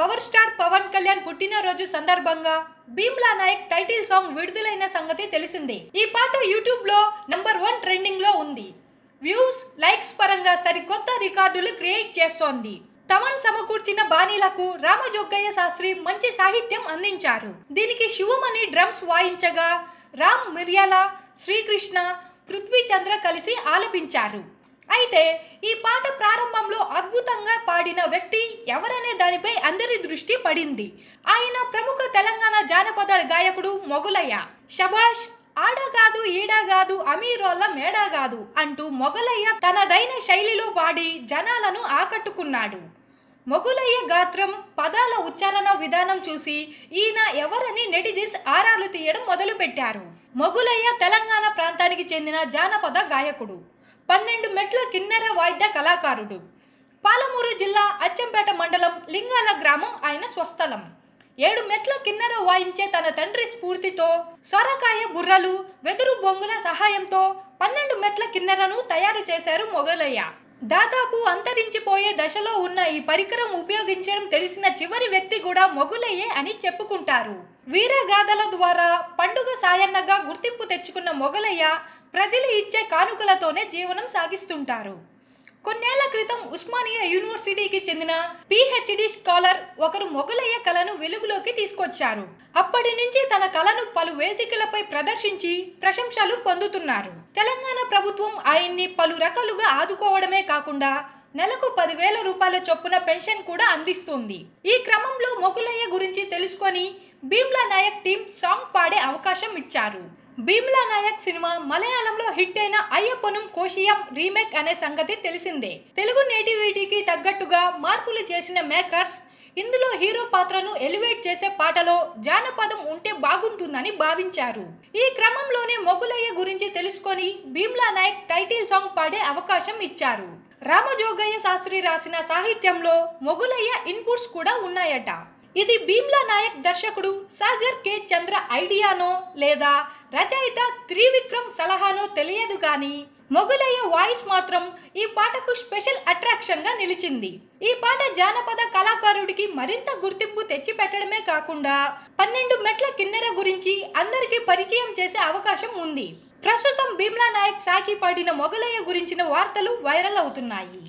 power star Pawan Kalyan పుట్టినరోజు సందర్భంగా Bheemla Naik title song విడుదలైన సంగతి తెలిసిందే ఈ పాట యూట్యూబ్ లో నంబర్ వన్ ట్రెండింగ్ లో ఉంది వ్యూస్ లైక్స్ పరంగా సరికొత్త రికార్డులు క్రియేట్ చేస్తోంది తమన్ సమకూర్చిన బాణీలకు రామజోగయ్య శాస్త్రి మంచి సాహిత్యం అందించారు దీనికి శివమణి డ్రమ్స్ వాయించగా రామ్ మిర్యాల శ్రీకృష్ణ పృథ్వీచంద్ర కలిసి ఆలపించారు అయితే ఈ పాట ప్రారంభంలో అద్భుతంగా పాడిన వ్యక్తి ఎవరనే దానిపై అందరి దృష్టి పడింది ఆయన ప్రముఖ తెలంగాణ జానపద గాయకుడు మొగులయ్య శభాష్ ఆడగాదు కాదు ఈడ కాదు అమీరోళ్ళ మేడా కాదు అంటూ మొగలయ్య తనదైన శైలిలో పాడి జనాలను ఆకట్టుకున్నాడు మొగులయ్య గాత్రం పదాల ఉచ్చారణ విధానం చూసి ఈయన ఎవరని నెటిజన్స్ ఆరాలు తీయడం మొదలుపెట్టారు మొగులయ్య తెలంగాణ ప్రాంతానికి చెందిన జానపద గాయకుడు పన్నెండు మెట్ల కిన్నెర వాయిద్య కళాకారుడు పాలమూరు జిల్లా అచ్చంపేట మండలం లింగాల గ్రామం ఆయన స్వస్థలం ఏడు మెట్ల కిన్నెర వాయించే తన తండ్రి స్ఫూర్తితో సొరకాయ బుర్రలు వెదురు బొంగుల సహాయంతో పన్నెండు మెట్ల కిన్నెరను తయారు చేశారు మొగలయ్య దాదాపు అంతరించిపోయే దశలో ఉన్న ఈ పరికరం ఉపయోగించడం తెలిసిన చివరి వ్యక్తి కూడా మొగులయ్యే అని చెప్పుకుంటారు వీరగాథల ద్వారా పండుగ సాయన్నగా గుర్తింపు తెచ్చుకున్న మొగలయ్య ప్రజలు ఇచ్చే కానుకలతోనే జీవనం సాగిస్తుంటారు కొన్నేళ్ల క్రితం ఉస్మానియా యూనివర్సిటీకి చెందిన పిహెచ్డి స్కాలర్ ఒకరు మొగలయ్య కళను వెలుగులోకి తీసుకొచ్చారు అప్పటి నుంచి తన కళను పలు వేదికలపై ప్రదర్శించి ప్రశంసలు పొందుతున్నారు తెలంగాణ ప్రభుత్వం ఆయన్ని పలు రకాలుగా ఆదుకోవడమే కాకుండా నెలకు పదివేల రూపాయల చొప్పున పెన్షన్ కూడా అందిస్తుంది ఈ క్రమంలో మొగులయ్య గురించి తెలుసుకొని భీమ్లా నాయక్ టీం సాంగ్ పాడే అవకాశం ఇచ్చారు భీమ్లా నాయక్ సినిమా మలయాళంలో హిట్ అయిన అయ్యప్పనం కోషియం రీమేక్ అనే సంగతి తెలిసిందే తెలుగు నేటివిటీకి తగ్గట్టుగా మార్పులు చేసిన మేకర్స్ ఇందులో హీరో పాత్రను ఎలివేట్ చేసే పాటలో జానపదం ఉంటే బాగుంటుందని భావించారు ఈ క్రమంలోనే మొగులయ్య గురించి తెలుసుకొని భీమ్లా నాయక్ టైటిల్ సాంగ్ పాడే అవకాశం ఇచ్చారు రామజోగయ్య శాస్త్రి రాసిన సాహిత్యంలో మొగులయ్య ఇన్పుట్స్ కూడా ఉన్నాయట ఇది భీమ్లా నాయక్ దర్శకుడు సాగర్ కే చంద్ర ఐడియానో లేదా రచయిత త్రివిక్రమ్ సలహానో తెలియదు కానీ మొగులయ్య వాయిస్ మాత్రం ఈ పాటకు స్పెషల్ అట్రాక్షన్గా నిలిచింది ఈ పాట జానపద కళాకారుడికి మరింత గుర్తింపు తెచ్చిపెట్టడమే కాకుండా పన్నెండు మెట్ల కిన్నెర గురించి అందరికీ పరిచయం చేసే అవకాశం ఉంది ప్రస్తుతం భీమ్లా నాయక్ సాకి పాడిన మొగలయ్య గురించిన వార్తలు వైరల్ అవుతున్నాయి